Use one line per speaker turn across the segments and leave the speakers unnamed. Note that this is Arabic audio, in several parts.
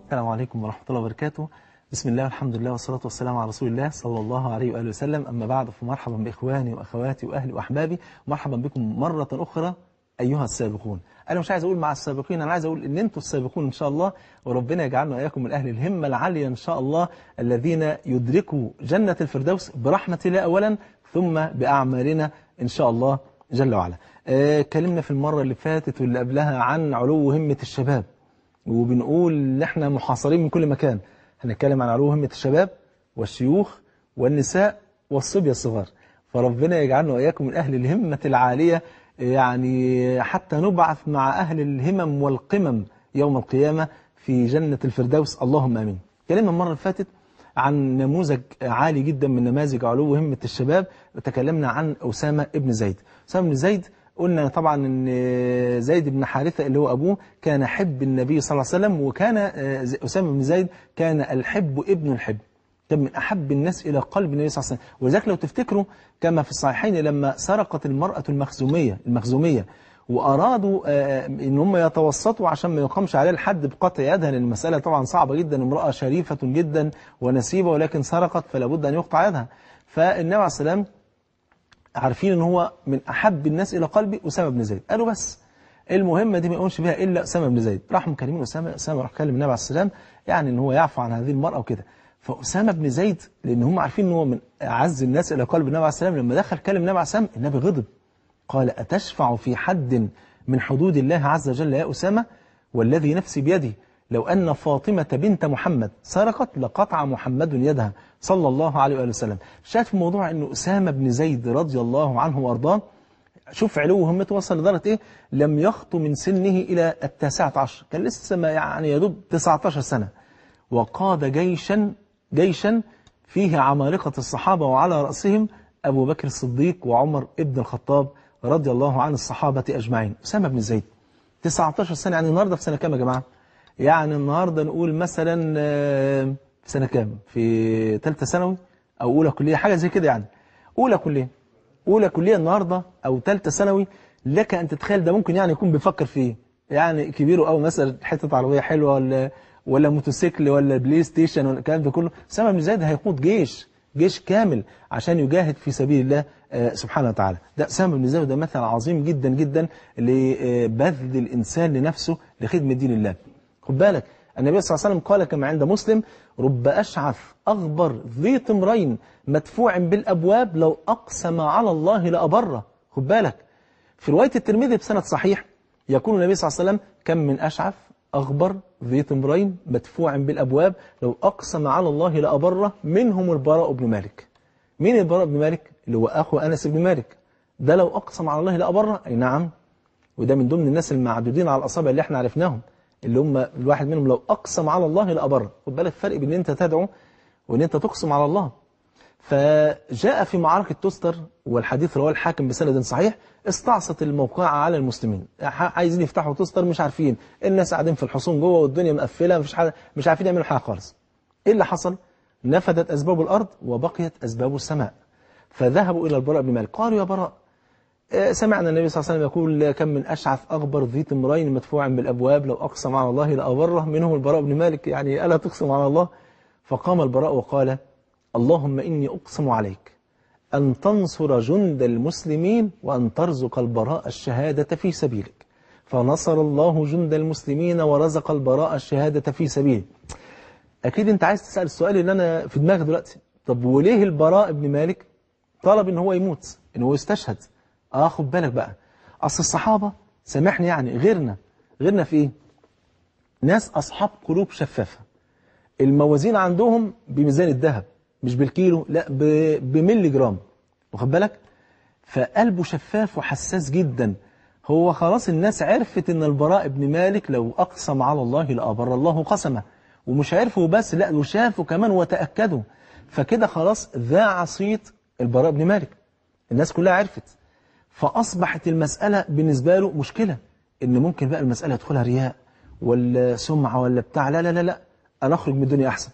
السلام عليكم ورحمة الله وبركاته بسم الله والحمد لله والصلاة والسلام على رسول الله صلى الله عليه وآله وسلم أما بعد فمرحبا بإخواني وأخواتي وأهلي وأحبابي مرحبا بكم مرة أخرى أيها السابقون أنا مش عايز أقول مع السابقين أنا عايز أقول إن أنتم السابقون إن شاء الله وربنا يجعلنا وإياكم من أهل الهمة العالية إن شاء الله الذين يدركوا جنة الفردوس برحمة الله أولا ثم بأعمالنا إن شاء الله جل وعلا اتكلمنا آه، في المرة اللي فاتت واللي قبلها عن علو همة الشباب وبنقول ان احنا محاصرين من كل مكان هنتكلم عن علو همة الشباب والشيوخ والنساء والصبية الصغار فربنا يجعلنا وإياكم من أهل الهمة العالية يعني حتى نبعث مع أهل الهمم والقمم يوم القيامة في جنة الفردوس اللهم أمين كلمة المرة اللي فاتت عن نموذج عالي جدا من نماذج علو همة الشباب تكلمنا عن أسامة ابن زيد أسامة بن زيد قلنا طبعا ان زيد بن حارثة اللي هو أبوه كان حب النبي صلى الله عليه وسلم وكان آه، أسامة بن زيد كان الحب ابن الحب كان من أحب الناس إلى قلب النبي صلى الله عليه وسلم ولذلك لو تفتكروا كما في الصحيحين لما سرقت المرأة المخزومية المخزومية وأرادوا آه، آه، ان هم يتوسطوا عشان ما يقامش عليه الحد بقطع يدها لأن المسألة طبعا صعبة جدا امرأة شريفة جدا ونسيبة ولكن سرقت فلا بد أن يقطع يدها فالنبي عليه والسلام عارفين ان هو من احب الناس الى قلبي اسامه بن زيد قالوا بس المهمه دي ما يقومش بها الا اسامه بن زيد راح مكلمين اسامه اسامه راح كلم النبي عليه السلام يعني ان هو يعفو عن هذه المراه وكده فاسامه بن زيد لان هم عارفين ان هو من اعز الناس الى قلب النبي عليه السلام لما دخل كلم النبي عليه السلام النبي غضب قال اتشفع في حد من حدود الله عز وجل يا اسامه والذي نفسي بيده لو أن فاطمة بنت محمد سرقت لقطع محمد يدها صلى الله عليه وآله وسلم في الموضوع أن أسامة بن زيد رضي الله عنه وأرضاه شوف علو همته وصل لدرجة إيه لم يخطو من سنه إلى التاسعة عشر كان لسه ما يعني يدوب 19 سنة وقاد جيشا جيشا فيه عمالقة الصحابة وعلى رأسهم أبو بكر الصديق وعمر ابن الخطاب رضي الله عن الصحابة أجمعين أسامة بن زيد 19 سنة يعني النهاردة في سنة كام يا جماعة يعني النهاردة نقول مثلا في آه، سنة كام في ثالثة ثانوي أو أولى كلية حاجة زي كده يعني أولى كلية أولى كلية النهاردة أو ثالثة ثانوي لك أن تتخيل ده ممكن يعني يكون بيفكر فيه يعني كبيره أو مثلا حتة عربية حلوة ولا ولا موتوسيكل ولا بلاي ستيشن ولا الكلام ده كله سامع بن زيد هيقود جيش جيش كامل عشان يجاهد في سبيل الله آه، سبحانه وتعالى ده سامع بن زيد ده مثل عظيم جدا جدا لبذل الإنسان لنفسه لخدمة دين الله خد بالك النبي صلى الله عليه وسلم قال كما عند مسلم رب أشعث أغبر ذي طمرين مدفوع بالأبواب لو أقسم على الله لأبره خد بالك في رواية الترمذي بسند صحيح يقول النبي صلى الله عليه وسلم كم من أشعث أغبر ذي طمرين مدفوع بالأبواب لو أقسم على الله لأبره منهم البراء بن مالك مين البراء بن مالك؟ اللي هو أخو أنس بن مالك ده لو أقسم على الله لأبره أي نعم وده من ضمن الناس المعدودين على الأصابع اللي احنا عرفناهم اللي هم الواحد منهم لو أقسم على الله لأبر خد بالك الفرق بين أنت تدعو وأن أنت تقسم على الله فجاء في معركة توستر والحديث رواه الحاكم بسند صحيح استعصت الموقعة على المسلمين عايزين يفتحوا توستر مش عارفين الناس قاعدين في الحصون جوه والدنيا مقفلة مش, مش عارفين يعملوا حاجة خالص إيه اللي حصل؟ نفدت أسباب الأرض وبقيت أسباب السماء فذهبوا إلى البراء بمال قالوا يا براء آه، سمعنا النبي صلى الله عليه وسلم يقول كم من أشعث أغبر ذي تمرين مدفوع بالأبواب لو أقسم على الله لأبره منهم البراء بن مالك يعني ألا تقسم على الله فقام البراء وقال اللهم إني أقسم عليك أن تنصر جند المسلمين وأن ترزق البراء الشهادة في سبيلك فنصر الله جند المسلمين ورزق البراء الشهادة في سبيله أكيد أنت عايز تسأل السؤال اللي أنا في دماغي دلوقتي طب وليه البراء بن مالك طلب إن هو يموت إن هو يستشهد اه خد بالك بقى اصل الصحابه سامحني يعني غيرنا غيرنا في ايه ناس اصحاب قلوب شفافه الموازين عندهم بميزان الذهب مش بالكيلو لا بملي جرام واخد بالك فقلبه شفاف وحساس جدا هو خلاص الناس عرفت ان البراء بن مالك لو اقسم على الله لابر الله قسمه ومش عرفه بس لا وشافه كمان وتاكدوا فكده خلاص ذاع صيت البراء بن مالك الناس كلها عرفت فأصبحت المسألة بالنسبة له مشكلة إن ممكن بقى المسألة يدخلها رياء ولا سمعة ولا بتاع لا لا لا, لا. أنا أخرج من الدنيا أحسن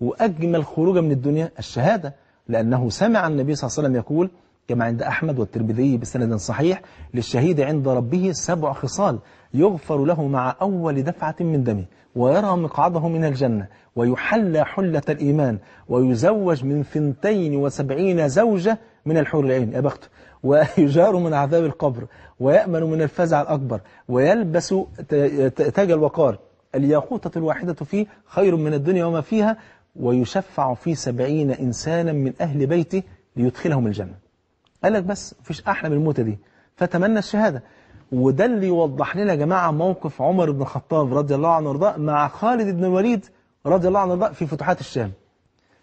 وأجمل خروجا من الدنيا الشهادة لأنه سمع النبي صلى الله عليه وسلم يقول كما عند أحمد والترمذي بسند صحيح للشهيد عند ربه سبع خصال يغفر له مع أول دفعة من دمه ويرى مقعده من الجنة ويحلى حلة الإيمان ويزوج من ثنتين وسبعين زوجة من الحور العين يا بخت ويجار من عذاب القبر ويأمن من الفزع الأكبر ويلبس تاج الوقار الياقوتة الواحدة فيه خير من الدنيا وما فيها ويشفع في سبعين إنسانا من أهل بيته ليدخلهم الجنة قال لك بس مفيش أحلى من الموتة دي فتمنى الشهادة وده اللي يوضح لنا يا جماعة موقف عمر بن الخطاب رضي الله عنه وارضاه مع خالد بن الوليد رضي الله عنه وارضاه في فتوحات الشام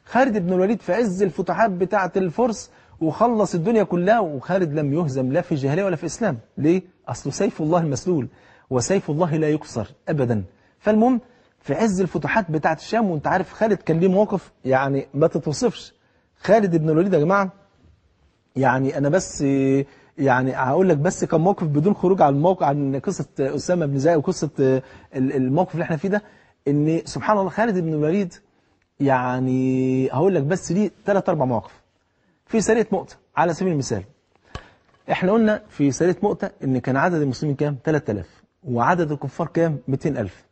خالد بن الوليد في عز الفتوحات بتاعة الفرس وخلص الدنيا كلها وخالد لم يهزم لا في الجاهلية ولا في الإسلام ليه؟ أصله سيف الله المسلول وسيف الله لا يقصر أبدا فالمهم في عز الفتوحات بتاعة الشام وانت عارف خالد كان ليه موقف يعني ما تتوصفش خالد بن الوليد يا جماعة يعني أنا بس يعني هقول لك بس كان موقف بدون خروج عن الموقع عن قصة أسامة بن زايد وقصة الموقف اللي احنا فيه ده إن سبحان الله خالد بن الوليد يعني هقول لك بس ليه ثلاث أربع مواقف في سرية مؤتة على سبيل المثال احنا قلنا في سرية مؤتة ان كان عدد المسلمين كام 3000 وعدد الكفار كام 200000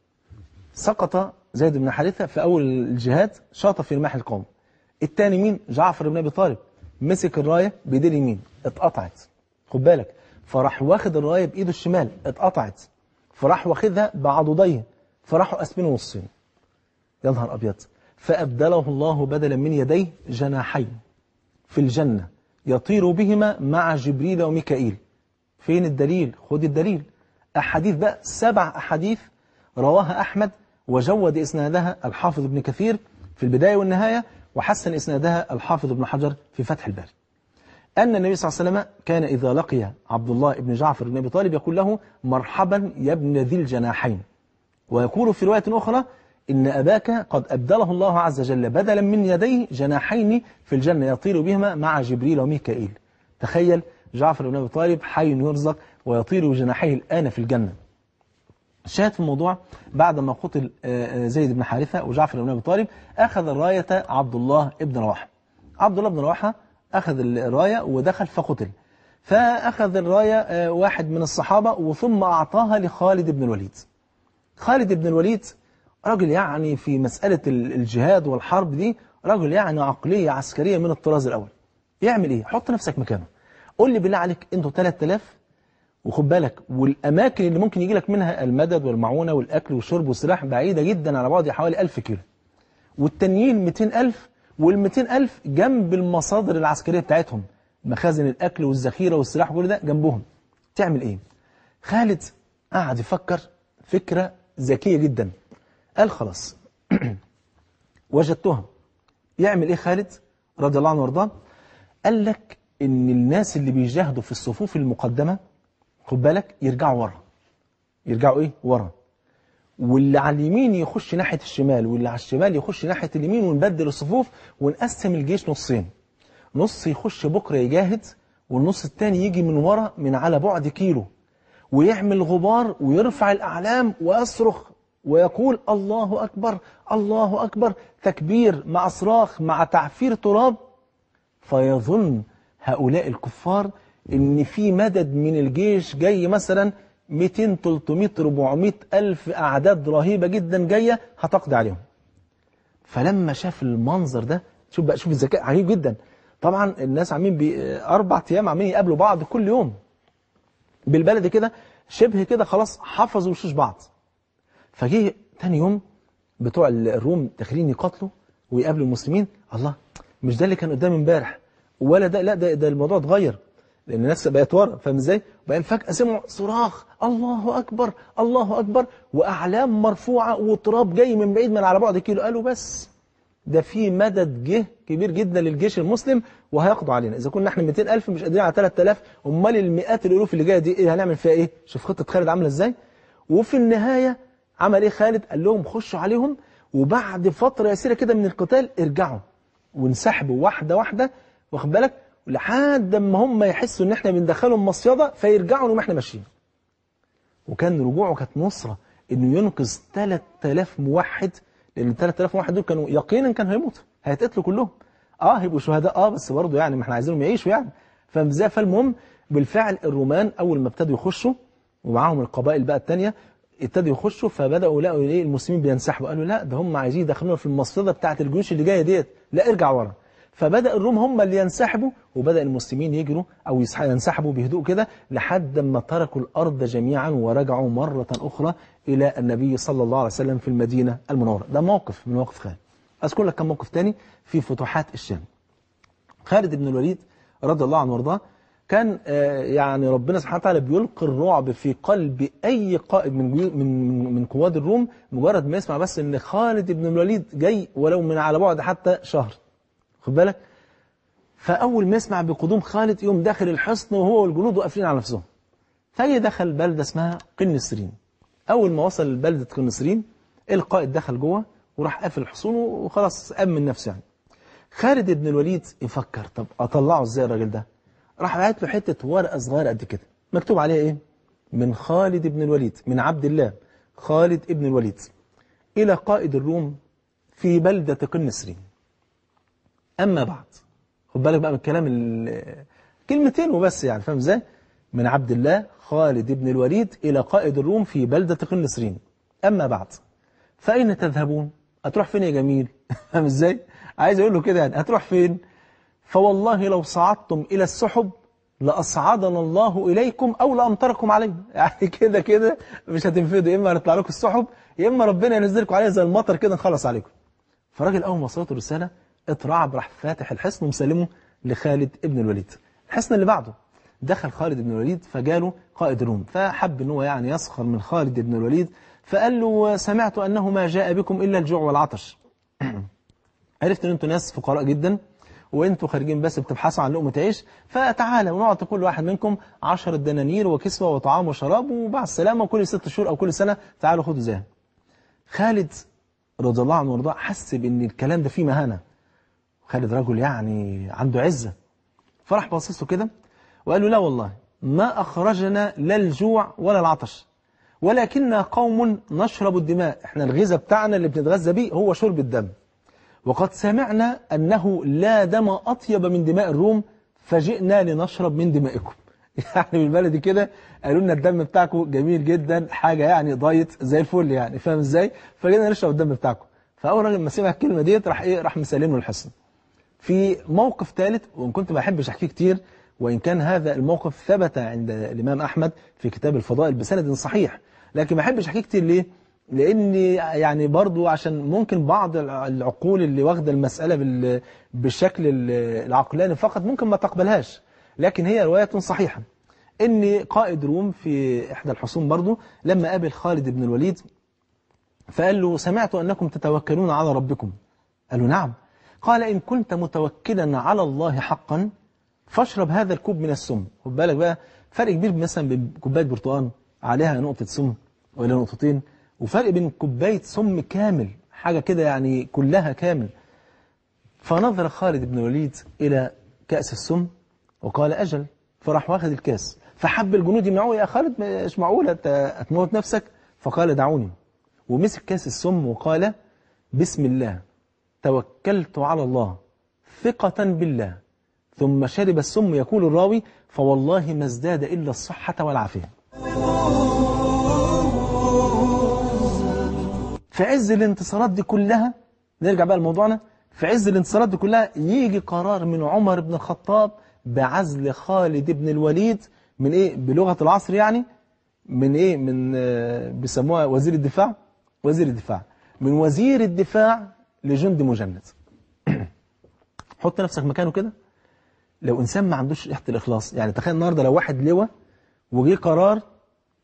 سقط زيد بن حارثة في أول الجهاد شاط في رماح القوم الثاني مين جعفر بن أبي طالب مسك الراية بإيد اليمين اتقطعت خد بالك فراح واخد الراية بإيده الشمال اتقطعت فراح واخدها بعضديه فراحوا قاسمينه نصين يا نهار أبيض فأبدله الله بدلا من يديه جناحين في الجنة يطير بهما مع جبريل وميكائيل فين الدليل؟ خد الدليل أحاديث بقى سبع أحاديث رواها أحمد وجود إسنادها الحافظ ابن كثير في البداية والنهاية وحسن إسنادها الحافظ ابن حجر في فتح الباري أن النبي صلى الله عليه وسلم كان إذا لقي عبد الله بن جعفر بن أبي طالب يقول له مرحبا يا ابن ذي الجناحين ويقول في رواية أخرى إن أباك قد أبدله الله عز وجل بدلا من يديه جناحين في الجنة يطير بهما مع جبريل وميكائيل تخيل جعفر بن أبي طالب حي يرزق ويطير بجناحيه الآن في الجنة الشاهد في الموضوع بعد ما قتل آه، آه، زيد بن حارثة وجعفر بن أبي طالب أخذ الراية عبد الله بن رواحة عبد الله بن رواحة أخذ الراية ودخل فقتل فأخذ الراية آه، واحد من الصحابة وثم أعطاها لخالد بن الوليد خالد بن الوليد راجل يعني في مسألة الجهاد والحرب دي راجل يعني عقلية عسكرية من الطراز الأول يعمل إيه؟ حط نفسك مكانه قول لي بالله عليك أنتوا 3000 وخد بالك والأماكن اللي ممكن يجي لك منها المدد والمعونة والأكل والشرب والسلاح بعيدة جدا على بعض حوالي 1000 كيلو والتانيين 200000 وال 200000 جنب المصادر العسكرية بتاعتهم مخازن الأكل والذخيرة والسلاح وكل ده جنبهم تعمل إيه؟ خالد قعد يفكر فكرة ذكية جدا قال خلاص وجدتهم يعمل ايه خالد رضي الله عنه وارضاه قال لك ان الناس اللي بيجاهدوا في الصفوف المقدمه خد بالك يرجعوا ورا يرجعوا ايه ورا واللي على اليمين يخش ناحيه الشمال واللي على الشمال يخش ناحيه اليمين ونبدل الصفوف ونقسم الجيش نصين نص يخش بكره يجاهد والنص الثاني يجي من ورا من على بعد كيلو ويعمل غبار ويرفع الاعلام ويصرخ ويقول الله أكبر الله أكبر تكبير مع صراخ مع تعفير تراب فيظن هؤلاء الكفار ان في مدد من الجيش جاي مثلا 200 300 400 ألف أعداد رهيبة جدا جاية هتقضي عليهم فلما شاف المنظر ده شوف بقى شوف الذكاء عجيب جدا طبعا الناس عاملين أربع أيام عاملين يقابلوا بعض كل يوم بالبلد كده شبه كده خلاص حفظوا وشوش بعض فجه تاني يوم بتوع الروم داخلين يقاتلوا ويقابلوا المسلمين الله مش ده اللي كان قدامي امبارح ولا ده لا ده, ده الموضوع اتغير لان الناس بقت ورا فاهم ازاي؟ وبعدين فجاه سمعوا صراخ الله اكبر الله اكبر واعلام مرفوعه وتراب جاي من بعيد من على بعد كيلو قالوا بس ده في مدد جه كبير جدا للجيش المسلم وهيقضوا علينا اذا كنا احنا 200000 مش قادرين على 3000 امال المئات الالوف اللي جايه دي إيه هنعمل فيها ايه؟ شوف خطه خالد عامله ازاي؟ وفي النهايه عمل ايه خالد قال لهم خشوا عليهم وبعد فترة يسيرة كده من القتال ارجعوا وانسحبوا واحدة واحدة واخد بالك لحد ما هم يحسوا ان احنا بندخلهم مصيدة فيرجعوا لهم احنا ماشيين وكان رجوعه كانت نصرة انه ينقذ 3000 موحد لان 3000 موحد دول كانوا يقينا كانوا هيموتوا هيتقتلوا كلهم اه هيبقوا شهداء اه بس برضه يعني ما احنا عايزينهم يعيشوا يعني فالمهم بالفعل الرومان اول ما ابتدوا يخشوا ومعاهم القبائل بقى الثانيه ابتدوا يخشوا فبداوا لقوا ايه المسلمين بينسحبوا قالوا لا ده هم عايزين يدخلونا في المصيده بتاعه الجيوش اللي جايه ديت لا ارجع ورا فبدا الروم هم اللي ينسحبوا وبدا المسلمين يجروا او ينسحبوا بهدوء كده لحد ما تركوا الارض جميعا ورجعوا مره اخرى الى النبي صلى الله عليه وسلم في المدينه المنوره ده موقف من مواقف خالد اذكر لك كم موقف تاني في فتوحات الشام خالد بن الوليد رضي الله عنه وارضاه كان آه، يعني ربنا سبحانه وتعالى بيلقي الرعب في قلب أي قائد من من من قواد الروم مجرد ما يسمع بس إن خالد بن الوليد جاي ولو من على بعد حتى شهر خد بالك فأول ما يسمع بقدوم خالد يقوم داخل الحصن وهو والجنود واقفين على نفسهم فهي دخل بلدة اسمها قنسرين أول ما وصل لبلدة قنسرين القائد دخل جوه وراح قافل الحصون وخلاص أمن نفسه يعني خالد بن الوليد يفكر طب أطلعه إزاي الراجل ده راح بعت له حتة ورقة صغيرة قد كده مكتوب عليها إيه؟ من خالد بن الوليد من عبد الله خالد بن الوليد إلى قائد الروم في بلدة قنسرين أما بعد خد بالك بقى من الكلام كلمتين وبس يعني فاهم ازاي؟ من عبد الله خالد بن الوليد إلى قائد الروم في بلدة قنسرين أما بعد فأين تذهبون؟ هتروح فين يا جميل؟ فاهم ازاي؟ عايز اقول له كده يعني هتروح فين؟ فوالله لو صعدتم إلى السحب لأصعدنا الله إليكم أو لأمطركم علينا يعني كده كده مش هتنفذوا يا إما هنطلع لكم السحب يا إما ربنا ينزلكم عليها زي المطر كده نخلص عليكم فالراجل أول ما وصلته الرسالة اترعب راح فاتح الحصن ومسلمه لخالد ابن الوليد الحصن اللي بعده دخل خالد بن الوليد فجاله قائد روم فحب ان هو يعني يسخر من خالد بن الوليد فقال له سمعت أنه ما جاء بكم إلا الجوع والعطش عرفت أن أنتم ناس فقراء جدا وانتوا خارجين بس بتبحثوا عن لقمة عيش فتعالى ونعطي كل واحد منكم 10 دنانير وكسوة وطعام وشراب وبعد السلامة وكل ست شهور أو كل سنة تعالوا خدوا زيها خالد رضي الله عنه وارضاه حس بأن الكلام ده فيه مهانة خالد رجل يعني عنده عزة فراح باصص له كده وقال له لا والله ما أخرجنا لا الجوع ولا العطش ولكننا قوم نشرب الدماء احنا الغذاء بتاعنا اللي بنتغذى بيه هو شرب الدم وقد سمعنا أنه لا دم أطيب من دماء الروم فجئنا لنشرب من دمائكم يعني بالبلدي كده قالوا لنا الدم بتاعكم جميل جدا حاجة يعني دايت زي الفل يعني فاهم ازاي فجينا نشرب الدم بتاعكم فأول راجل ما سمع الكلمة ديت راح إيه راح مسلم له الحصن في موقف ثالث وإن كنت ما أحبش أحكيه كتير وإن كان هذا الموقف ثبت عند الإمام أحمد في كتاب الفضائل بسند صحيح لكن ما أحبش أحكيه كتير ليه لان يعني برضو عشان ممكن بعض العقول اللي واخده المساله بالشكل العقلاني فقط ممكن ما تقبلهاش لكن هي روايه صحيحه ان قائد روم في احدى الحصون برضو لما قابل خالد بن الوليد فقال له سمعت انكم تتوكلون على ربكم قال له نعم قال ان كنت متوكلا على الله حقا فاشرب هذا الكوب من السم خد بالك بقى فرق كبير مثلا بكوبايه برتقال عليها نقطه سم ولا نقطتين وفرق بين كوباية سم كامل حاجة كده يعني كلها كامل فنظر خالد بن الوليد إلى كأس السم وقال أجل فراح واخد الكاس فحب الجنود يمنعوه يا خالد مش معقولة أنت هتموت نفسك فقال دعوني ومسك كاس السم وقال بسم الله توكلت على الله ثقة بالله ثم شرب السم يقول الراوي فوالله ما ازداد إلا الصحة والعافية في عز الانتصارات دي كلها نرجع بقى لموضوعنا في عز الانتصارات دي كلها يجي قرار من عمر بن الخطاب بعزل خالد بن الوليد من ايه بلغة العصر يعني من ايه من آه، بيسموها وزير الدفاع وزير الدفاع من وزير الدفاع لجندي مجند حط نفسك مكانه كده لو انسان ما عندوش ريحه الاخلاص يعني تخيل النهارده لو واحد لواء وجه قرار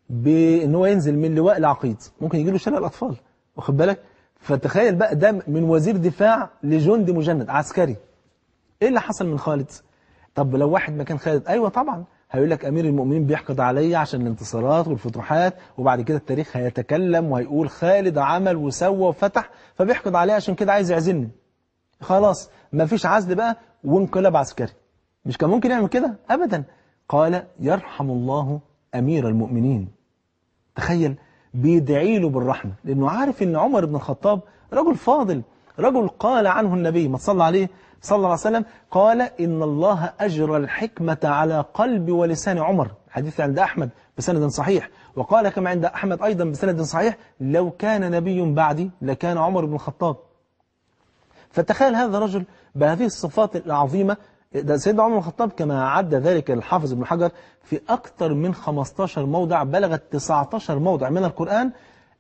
بان هو ينزل من لواء لعقيد ممكن يجي له شلل الاطفال واخد بالك فتخيل بقى ده من وزير دفاع لجندي مجند عسكري ايه اللي حصل من خالد طب لو واحد مكان خالد ايوه طبعا هيقول لك امير المؤمنين بيحقد عليا عشان الانتصارات والفتوحات وبعد كده التاريخ هيتكلم وهيقول خالد عمل وسوى وفتح فبيحقد عليا عشان كده عايز يعزلني خلاص مفيش عزل بقى وانقلاب عسكري مش كان ممكن يعمل كده ابدا قال يرحم الله امير المؤمنين تخيل بيدعي له بالرحمة لأنه عارف أن عمر بن الخطاب رجل فاضل رجل قال عنه النبي ما تصلى عليه صلى الله عليه وسلم قال إن الله أجرى الحكمة على قلب ولسان عمر حديث عند أحمد بسند صحيح وقال كما عند أحمد أيضا بسند صحيح لو كان نبي بعدي لكان عمر بن الخطاب فتخيل هذا الرجل بهذه الصفات العظيمة ده سيدنا عمر بن الخطاب كما عد ذلك الحافظ ابن حجر في أكثر من 15 موضع بلغت 19 موضع من القرآن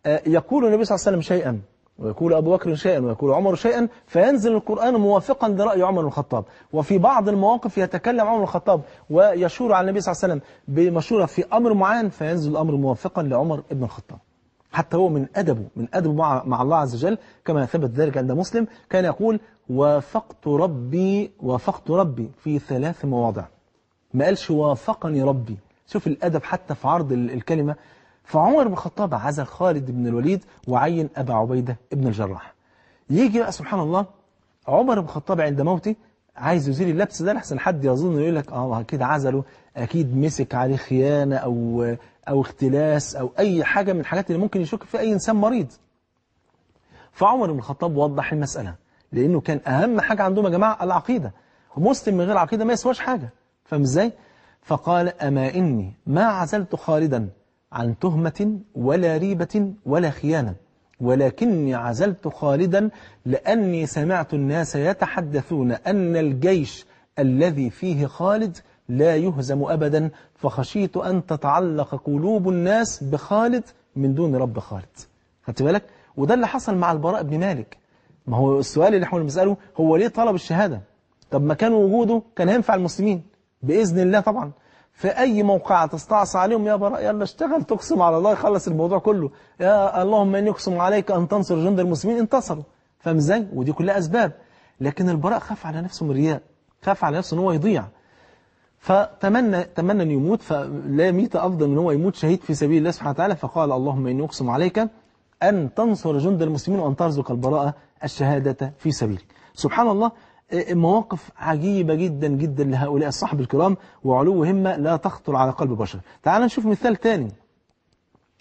آه، يقول النبي صلى الله عليه وسلم شيئا ويقول أبو بكر شيئا ويقول عمر شيئا فينزل القرآن موافقا لرأي عمر بن الخطاب وفي بعض المواقف يتكلم عمر بن الخطاب ويشور على النبي صلى الله عليه وسلم بمشورة في أمر معين فينزل الأمر موافقا لعمر بن الخطاب حتى هو من أدبه من أدبه مع, مع الله عز وجل كما ثبت ذلك عند مسلم كان يقول وافقت ربي وافقت ربي في ثلاث مواضع ما قالش وافقني ربي شوف الأدب حتى في عرض الكلمة فعمر بن الخطاب عزل خالد بن الوليد وعين أبا عبيدة بن الجراح يجي بقى سبحان الله عمر بن الخطاب عند موته عايز يزيل اللبس ده لحسن حد يظن يقول لك اه اكيد عزله اكيد مسك عليه خيانه او او اختلاس او اي حاجه من الحاجات اللي ممكن يشك فيها اي انسان مريض فعمر بن الخطاب وضح المساله لأنه كان أهم حاجة عندهم يا جماعة العقيدة مسلم من غير عقيدة ما يسواش حاجة فاهم إزاي؟ فقال أما إني ما عزلت خالدا عن تهمة ولا ريبة ولا خيانة ولكني عزلت خالدا لأني سمعت الناس يتحدثون أن الجيش الذي فيه خالد لا يهزم أبدا فخشيت أن تتعلق قلوب الناس بخالد من دون رب خالد خدت بالك وده اللي حصل مع البراء بن مالك ما هو السؤال اللي احنا بنسأله هو ليه طلب الشهادة طب ما كان وجوده كان هينفع المسلمين بإذن الله طبعا في أي موقع تستعصى عليهم يا براء يلا اشتغل تقسم على الله يخلص الموضوع كله يا اللهم اني اقسم عليك أن تنصر جند المسلمين انتصروا فاهم ازاي ودي كلها أسباب لكن البراء خاف على نفسه من الرياء خاف على نفسه ان هو يضيع فتمنى تمنى ان يموت فلا ميت افضل من هو يموت شهيد في سبيل الله سبحانه وتعالى فقال اللهم اني اقسم عليك أن تنصر جند المسلمين وأن ترزق البراءة الشهادة في سبيلك سبحان الله إيه، إيه، مواقف عجيبة جدا جدا لهؤلاء الصحب الكرام وعلو همة لا تخطر على قلب بشر تعال نشوف مثال تاني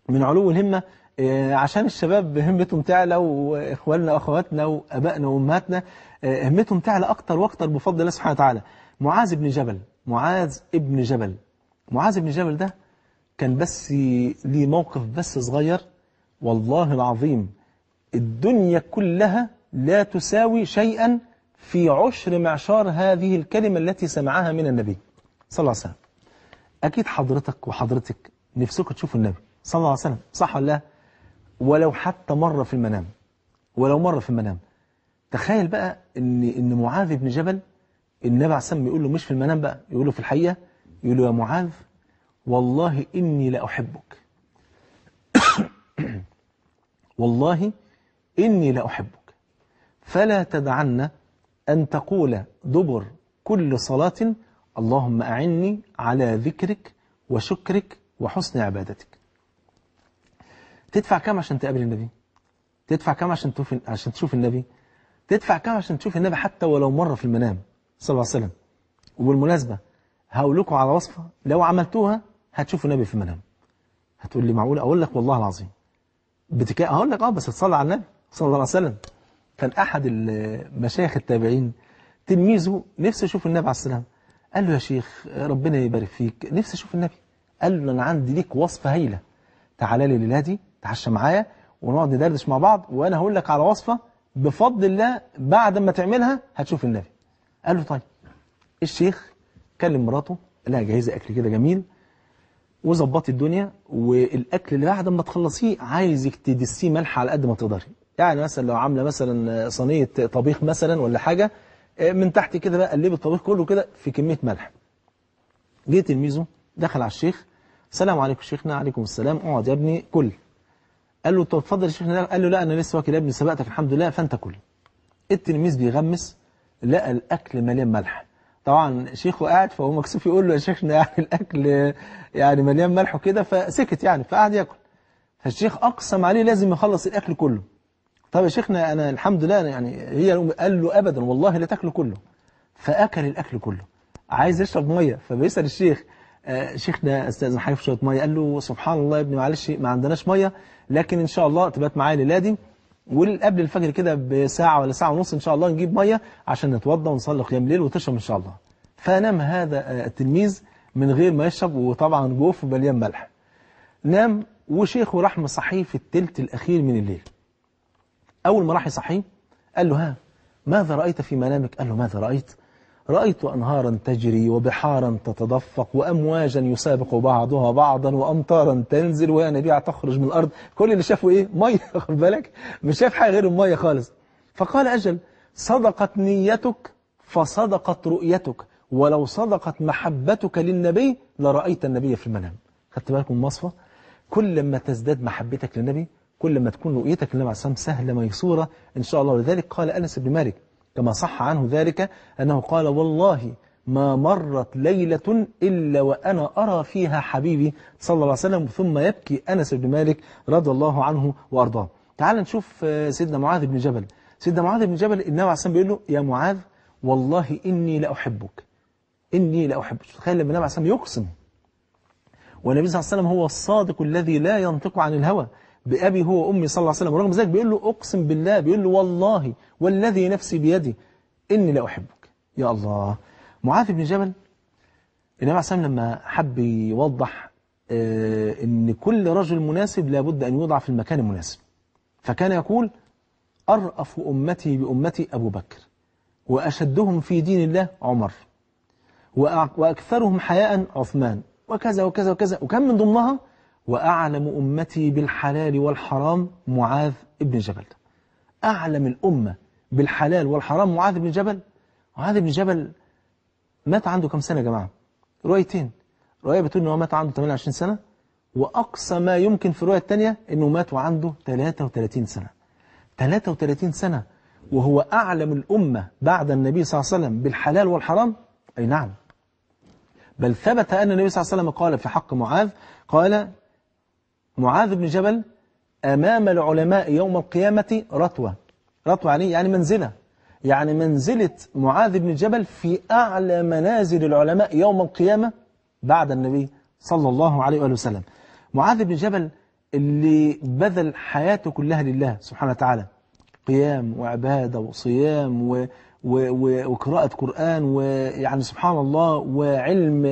من علو الهمة إيه، عشان الشباب همتهم تعلى وإخواننا وأخواتنا وأبائنا وأمهاتنا همتهم تعلى أكتر وأكتر بفضل الله سبحانه وتعالى معاذ بن جبل معاذ ابن جبل معاذ بن جبل ده كان بس ليه موقف بس صغير والله العظيم الدنيا كلها لا تساوي شيئا في عشر معشار هذه الكلمة التي سمعها من النبي صلى الله عليه وسلم أكيد حضرتك وحضرتك نفسكم تشوفوا النبي صلى الله عليه وسلم صح ولا لا ولو حتى مرة في المنام ولو مرة في المنام تخيل بقى ان ان معاذ بن جبل النبي عليه الصلاه يقول له مش في المنام بقى يقول له في الحقيقه يقول له يا معاذ والله اني لاحبك والله إني لأحبك فلا تدعن أن تقول دبر كل صلاة اللهم أعني على ذكرك وشكرك وحسن عبادتك تدفع كم عشان تقابل النبي تدفع كم عشان تشوف عشان تشوف النبي تدفع كم عشان تشوف النبي حتى ولو مرة في المنام صلى الله عليه وسلم وبالمناسبة هقول لكم على وصفة لو عملتوها هتشوفوا النبي في المنام هتقول لي معقول أقول لك والله العظيم بتكا هقول لك اه بس بتصلي على النبي صلى الله عليه وسلم كان احد المشايخ التابعين تلميذه نفسه يشوف النبي عليه السلام قال له يا شيخ ربنا يبارك فيك نفسي اشوف النبي قال له انا عندي ليك وصفه هايله تعالى لي دي تعشى معايا ونقعد ندردش مع بعض وانا هقول لك على وصفه بفضل الله بعد ما تعملها هتشوف النبي قال له طيب الشيخ كلم مراته قال لها جهزي اكل كده جميل وظبطي الدنيا والاكل اللي بعد ما تخلصيه عايزك تدسيه ملح على قد ما تقدري يعني مثلا لو عامله مثلا صينيه طبيخ مثلا ولا حاجه من تحت كده بقى قلبي الطبيخ كله كده في كميه ملح جه تلميذه دخل على الشيخ السلام عليكم شيخنا عليكم السلام اقعد يا ابني كل قال له طب اتفضل يا شيخنا نعم. قال له لا انا لسه واكل يا ابني سبقتك الحمد لله فانت كل التلميذ بيغمس لقى الاكل مليان ملح طبعا شيخه قاعد فهو مكسوف يقول له يا شيخنا يعني الأكل يعني مليان ملح وكده فسكت يعني فقعد ياكل فالشيخ أقسم عليه لازم يخلص الأكل كله طب يا شيخنا أنا الحمد لله يعني هي قال له أبدا والله لا تاكله كله فأكل الأكل كله عايز يشرب مية فبيسأل الشيخ آه شيخنا أستاذ حيف شوية مية قال له سبحان الله يا ابني معلش ما عندناش مية لكن إن شاء الله تبات معايا دي وقبل الفجر كده بساعة ولا ساعة ونص إن شاء الله نجيب مية عشان نتوضى ونصلي قيام ليل وتشرب إن شاء الله فنام هذا التلميذ من غير ما يشرب وطبعا جوف ومليان ملح نام وشيخه راح مصحيه في التلت الأخير من الليل أول ما راح يصحيه قال له ها ماذا رأيت في منامك قال له ماذا رأيت رأيت أنهارا تجري وبحارا تتدفق وأمواجا يسابق بعضها بعضا وأمطارا تنزل وينابيع تخرج من الأرض كل اللي شافه إيه؟ مية خد بالك مش شاف حاجة غير المية خالص فقال أجل صدقت نيتك فصدقت رؤيتك ولو صدقت محبتك للنبي لرأيت النبي في المنام خدت بالك من كل ما تزداد محبتك للنبي كل ما تكون رؤيتك للنبي عليه الصلاة والسلام سهلة ميسورة إن شاء الله ولذلك قال أنس بن مالك كما صح عنه ذلك أنه قال والله ما مرت ليلة إلا وأنا أرى فيها حبيبي صلى الله عليه وسلم ثم يبكي أنس بن مالك رضي الله عنه وأرضاه تعال نشوف آه، سيدنا معاذ بن جبل سيدنا معاذ بن جبل النبي عليه الصلاة بيقول له يا معاذ والله إني لأحبك إني لأحبك تخيل لما النبي عليه الصلاة يقسم والنبي صلى الله عليه وسلم هو الصادق الذي لا ينطق عن الهوى بأبي هو وأمي صلى الله عليه وسلم ورغم ذلك بيقول له أقسم بالله بيقول له والله والذي نفسي بيدي إني لا أحبك يا الله معاذ بن جبل النبي عليه السلام لما حب يوضح آه، إن كل رجل مناسب لابد أن يوضع في المكان المناسب فكان يقول أرأف أمتي بأمتي أبو بكر وأشدهم في دين الله عمر وأكثرهم حياء عثمان وكذا وكذا وكذا وكان من ضمنها وأعلم أمتي بالحلال والحرام معاذ بن جبل أعلم الأمة بالحلال والحرام معاذ بن جبل معاذ بن جبل مات عنده كم سنة يا جماعة رؤيتين رؤية بتقول أنه مات عنده 28 سنة وأقصى ما يمكن في الرؤية الثانية أنه مات وعنده 33 سنة 33 سنة وهو أعلم الأمة بعد النبي صلى الله عليه وسلم بالحلال والحرام أي نعم بل ثبت أن النبي صلى الله عليه وسلم قال في حق معاذ قال معاذ بن جبل أمام العلماء يوم القيامة رتوة رتوة يعني, يعني منزلة يعني منزلة معاذ بن جبل في أعلى منازل العلماء يوم القيامة بعد النبي صلى الله عليه وآله وسلم معاذ بن جبل اللي بذل حياته كلها لله سبحانه وتعالى قيام وعبادة وصيام وقراءة قرآن ويعني سبحان الله وعلم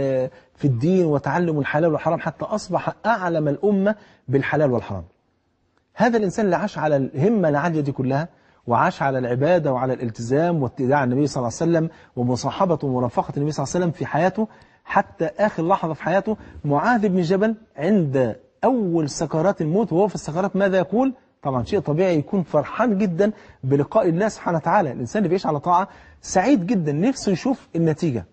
في الدين وتعلم الحلال والحرام حتى أصبح أعلم الأمة بالحلال والحرام هذا الإنسان اللي عاش على الهمة العالية دي كلها وعاش على العبادة وعلى الالتزام واتباع النبي صلى الله عليه وسلم ومصاحبة ومرافقة النبي صلى الله عليه وسلم في حياته حتى آخر لحظة في حياته معاذ بن جبل عند أول سكرات الموت وهو في السكرات ماذا يقول طبعا شيء طبيعي يكون فرحان جدا بلقاء الله سبحانه وتعالى الإنسان اللي بيعيش على طاعة سعيد جدا نفسه يشوف النتيجة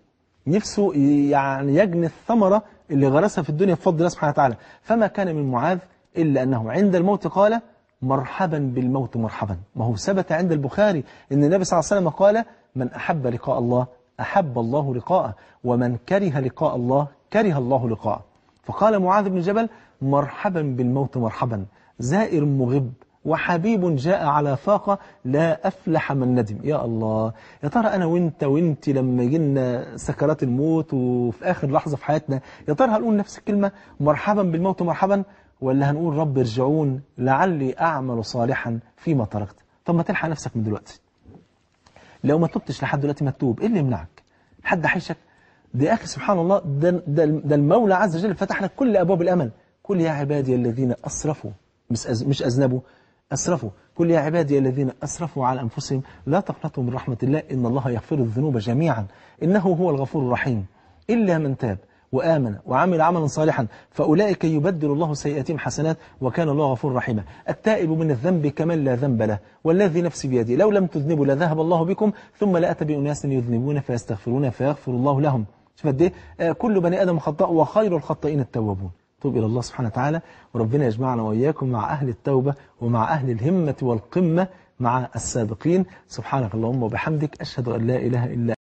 نفسه يعني يجني الثمرة اللي غرسها في الدنيا بفضل الله سبحانه وتعالى فما كان من معاذ إلا أنه عند الموت قال مرحبا بالموت مرحبا ما هو ثبت عند البخاري أن النبي صلى الله عليه وسلم قال من أحب لقاء الله أحب الله لقاءه ومن كره لقاء الله كره الله لقاءه فقال معاذ بن جبل مرحبا بالموت مرحبا زائر مغب وحبيب جاء على فاقة لا أفلح من ندم يا الله يا ترى أنا وانت وانت لما جينا سكرات الموت وفي آخر لحظة في حياتنا يا ترى هنقول نفس الكلمة مرحبا بالموت مرحبا ولا هنقول رب ارجعون لعلي أعمل صالحا فيما تركت طب ما تلحق نفسك من دلوقتي لو ما تبتش لحد دلوقتي مكتوب إيه اللي يمنعك حد حيشك ده أخي سبحان الله ده, ده, ده المولى عز وجل فتح لك كل أبواب الأمل كل يا عبادي الذين أسرفوا مش مش أذنبوا أسرفوا قل يا عبادي الذين أسرفوا على أنفسهم لا تقنطوا من رحمة الله إن الله يغفر الذنوب جميعا إنه هو الغفور الرحيم إلا من تاب وآمن وعمل عملا صالحا فأولئك يبدل الله سيئاتهم حسنات وكان الله غفور رحيما التائب من الذنب كمن لا ذنب له والذي نفسي بيدي لو لم تذنبوا لذهب الله بكم ثم لأتى بأناس يذنبون فيستغفرون فيغفر الله لهم شوف قد ايه آه، كل بني آدم خطاء وخير الخطائين التوابون توب إلى الله سبحانه وتعالى وربنا يجمعنا وإياكم مع أهل التوبة ومع أهل الهمة والقمة مع السابقين سبحانك اللهم وبحمدك أشهد أن لا إله إلا